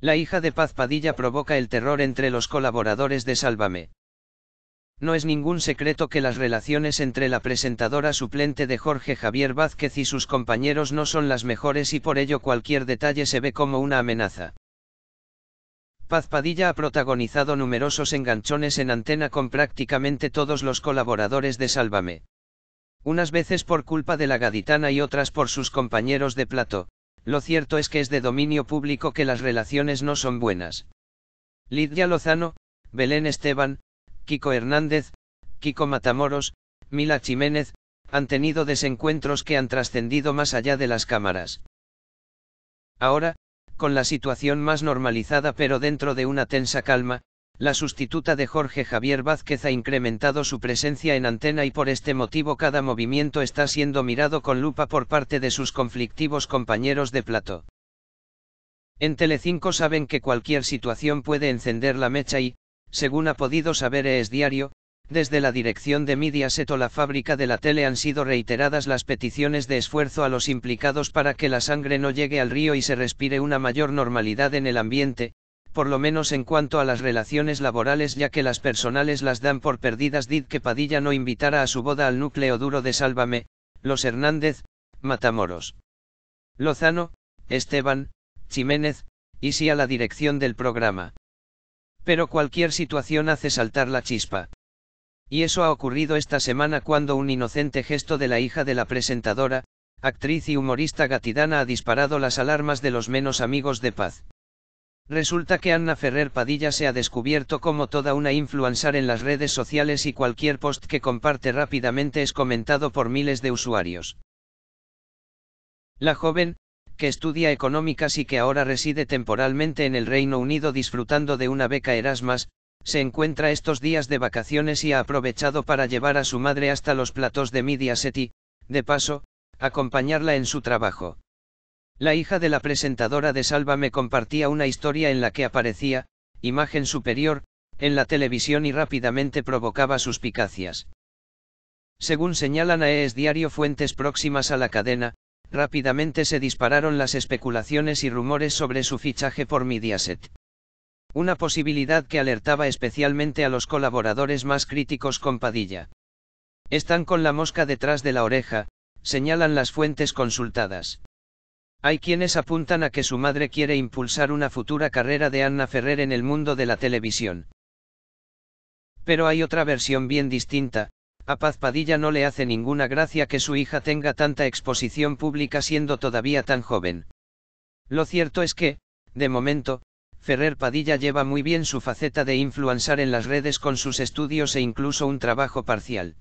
La hija de Paz Padilla provoca el terror entre los colaboradores de Sálvame. No es ningún secreto que las relaciones entre la presentadora suplente de Jorge Javier Vázquez y sus compañeros no son las mejores y por ello cualquier detalle se ve como una amenaza. Paz Padilla ha protagonizado numerosos enganchones en antena con prácticamente todos los colaboradores de Sálvame. Unas veces por culpa de la gaditana y otras por sus compañeros de plato, lo cierto es que es de dominio público que las relaciones no son buenas. Lidia Lozano, Belén Esteban, Kiko Hernández, Kiko Matamoros, Mila Jiménez, han tenido desencuentros que han trascendido más allá de las cámaras. Ahora, con la situación más normalizada pero dentro de una tensa calma, la sustituta de Jorge Javier Vázquez ha incrementado su presencia en antena y por este motivo cada movimiento está siendo mirado con lupa por parte de sus conflictivos compañeros de plato. En Telecinco saben que cualquier situación puede encender la mecha y, según ha podido saber ES Diario, desde la dirección de Mediaset o la fábrica de la tele han sido reiteradas las peticiones de esfuerzo a los implicados para que la sangre no llegue al río y se respire una mayor normalidad en el ambiente, por lo menos en cuanto a las relaciones laborales ya que las personales las dan por perdidas did que Padilla no invitara a su boda al núcleo duro de Sálvame, los Hernández, Matamoros. Lozano, Esteban, Jiménez, y sí a la dirección del programa. Pero cualquier situación hace saltar la chispa. Y eso ha ocurrido esta semana cuando un inocente gesto de la hija de la presentadora, actriz y humorista gatidana ha disparado las alarmas de los menos amigos de paz. Resulta que Anna Ferrer Padilla se ha descubierto como toda una influencer en las redes sociales y cualquier post que comparte rápidamente es comentado por miles de usuarios. La joven, que estudia económicas y que ahora reside temporalmente en el Reino Unido disfrutando de una beca Erasmus, se encuentra estos días de vacaciones y ha aprovechado para llevar a su madre hasta los platos de y, de paso, acompañarla en su trabajo. La hija de la presentadora de Salva me compartía una historia en la que aparecía, imagen superior, en la televisión y rápidamente provocaba suspicacias. Según señalan a ES Diario fuentes próximas a la cadena, rápidamente se dispararon las especulaciones y rumores sobre su fichaje por Mediaset. Una posibilidad que alertaba especialmente a los colaboradores más críticos con Padilla. Están con la mosca detrás de la oreja, señalan las fuentes consultadas. Hay quienes apuntan a que su madre quiere impulsar una futura carrera de Anna Ferrer en el mundo de la televisión. Pero hay otra versión bien distinta, a Paz Padilla no le hace ninguna gracia que su hija tenga tanta exposición pública siendo todavía tan joven. Lo cierto es que, de momento, Ferrer Padilla lleva muy bien su faceta de influenciar en las redes con sus estudios e incluso un trabajo parcial.